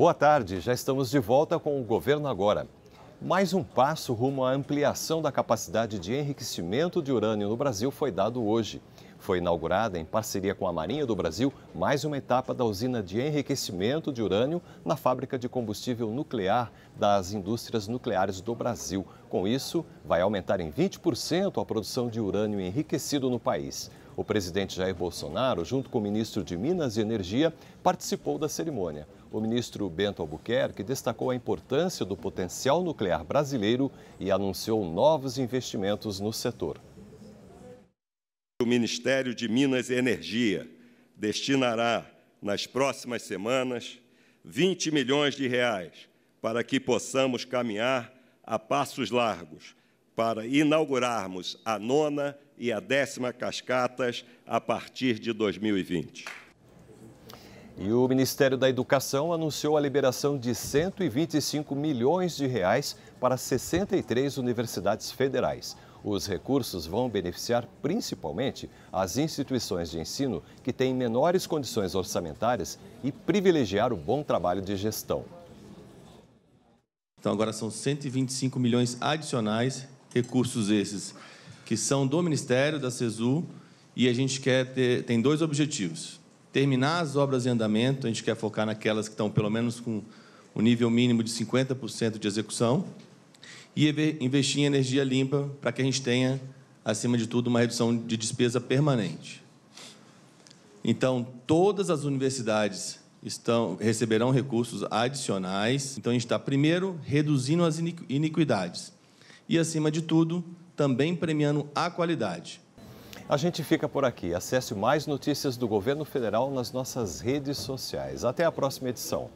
Boa tarde, já estamos de volta com o Governo Agora. Mais um passo rumo à ampliação da capacidade de enriquecimento de urânio no Brasil foi dado hoje. Foi inaugurada, em parceria com a Marinha do Brasil, mais uma etapa da usina de enriquecimento de urânio na fábrica de combustível nuclear das indústrias nucleares do Brasil. Com isso, vai aumentar em 20% a produção de urânio enriquecido no país. O presidente Jair Bolsonaro, junto com o ministro de Minas e Energia, participou da cerimônia. O ministro Bento Albuquerque destacou a importância do potencial nuclear brasileiro e anunciou novos investimentos no setor. O Ministério de Minas e Energia destinará, nas próximas semanas, 20 milhões de reais para que possamos caminhar a passos largos para inaugurarmos a nona e a décima cascatas a partir de 2020. E o Ministério da Educação anunciou a liberação de 125 milhões de reais para 63 universidades federais. Os recursos vão beneficiar principalmente as instituições de ensino que têm menores condições orçamentárias e privilegiar o bom trabalho de gestão. Então, agora são 125 milhões adicionais, recursos esses que são do Ministério, da CESU, e a gente quer ter, tem dois objetivos terminar as obras em andamento, a gente quer focar naquelas que estão pelo menos com um nível mínimo de 50% de execução, e investir em energia limpa para que a gente tenha, acima de tudo, uma redução de despesa permanente. Então, todas as universidades estão, receberão recursos adicionais. Então, a gente está, primeiro, reduzindo as iniquidades e, acima de tudo, também premiando a qualidade. A gente fica por aqui. Acesse mais notícias do governo federal nas nossas redes sociais. Até a próxima edição.